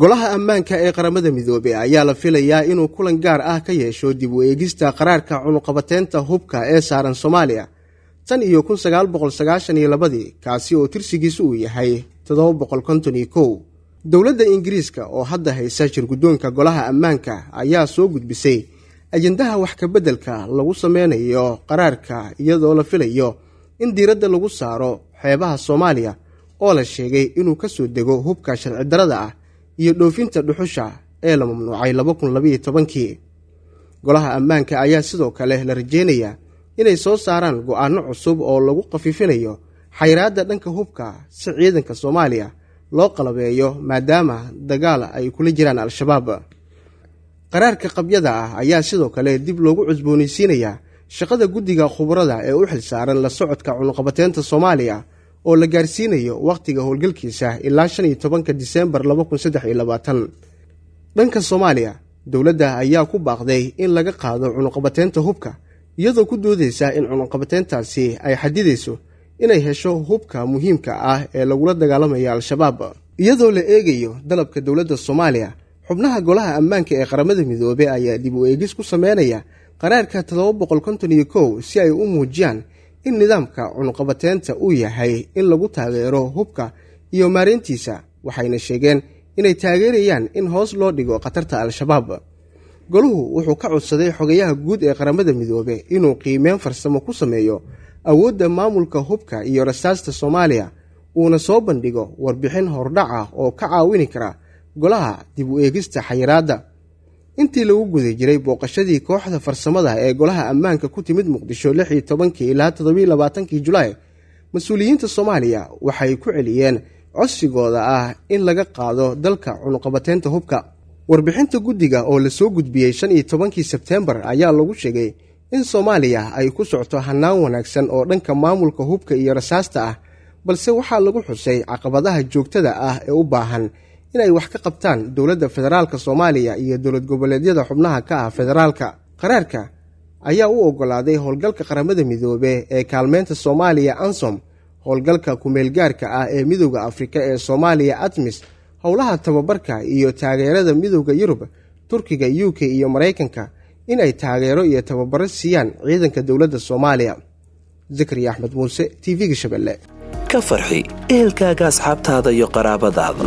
golaha ammaanka ee qaramada midoobey ayaa la filayaa inuu kulan gaar ah ka yeesho dib u eegista qaraarka cunuqabateynta hubka ee saaran soomaaliya tan iyo kun sagaal boqol sagaashan iyo labadii kaasi oo tirsigiisu uu yahay toddoba boqol konton iyo kow dowladda ingiriiska oo hadda haysa jirgudoonka golaha ammaanka ayaa soo gudbisay ajendaha wax kabeddelka lagu sameynayo qaraarka iyadoo la filayo in diiradda lagu saaro xeebaha soomaaliya oo la sheegay inuu ka soo dego hubka sharci darrada ah iyo dhoofinta dhuxusha ee la mamnuucay laba kun labayo tobankii golaha ammaanka ayaa sidoo kale la rajeynayaa inay soo saaraan go'aanno cusub oo lagu khafiifinayo xayraadda dhanka hubka si ciidanka soomaaliya loo qalabeeyo maadaama dagaal ay kula jiraan al-shabaab qaraarka qabyada ah ayaa sidoo kale dib loogu cusboonaysiinayaa shaqada guddiga khubarada ee u xilsaaran la socodka cunuqabateynta soomaaliya oo la gaarsiinayo wakhtiga howlgalkiisa ilaa shan iyo tobanka diseembar laba kun saddex iyo labaatan dhanka soomaaliya dowladda ayaa ku baaqday in laga qaado cunuqabateynta hubka iyadoo ku doodaysa in cunuqabateyntaasi ay xadidayso inay hesho hubka muhiimka ah ee lagula dagaalamayo al-shabaab iyadoo la eegayo dalabka dowladda soomaaliya xubnaha golaha ammaanka ee qaramada midoobe ayaa dib u eegis ku sameynaya qaraarka toddoba boqol konton iyo kow si ay u muujiyaan in nidaamka cunqabateynta uu yahay in lagu taageero hubka iyo maareyntiisa waxayna sheegeen inay taageerayaan in hoos loo dhigo khatarta al-shabaab goluhu wuxuu ka codsaday xogayaha guud ee qaramada midoobe inuu qiimeyn farsamo ku sameeyo awoodda maamulka hubka iyo rasaasta soomaaliya uuna soo bandhigo warbixin hordhac ah oo ka caawini kara golaha dib u eegista xayiraadda intii lagu guda jiray booqashadii kooxda farsamada ee golaha ammaanka ku timid muqdisho lixii tobankii ilaa toddobaiy labaatankii julaay mas-uuliyiinta soomaaliya waxay ku celiyeen codsigooda ah in laga qaado dalka cunuqabateynta hubka warbixinta guddiga oo lasoo gudbiyey shan iyo tobankii sebteembar ayaa lagu sheegay in soomaaliya ay ku socto hannaan wanaagsan oo dhanka maamulka hubka iyo rasaasta ah balse waxaa lagu xusay caqabadaha joogtada ah ee u baahan inay wax ka qabtaan dowladda federaalka soomaaliya iyo dowlad goboleedyada xubnaha ka ah federaalka qaraarka ayaa u ogolaaday howlgalka qaramada midoobe ee kaalmeynta soomaaliya ansom howlgalka kumeelgaarka ah ee midooda afrika ee soomaaliya atmis howlaha tababarka iyo taageerada midooda yurub turkiga u k iyo maraykanka inay taageero iyo tababaro siiyaan ciidanka dowladda soomaaliya zakariya axmed muuse tv-ga shabeelle ka farxi ehelkaaga asxaabtaada iyo qaraabadaada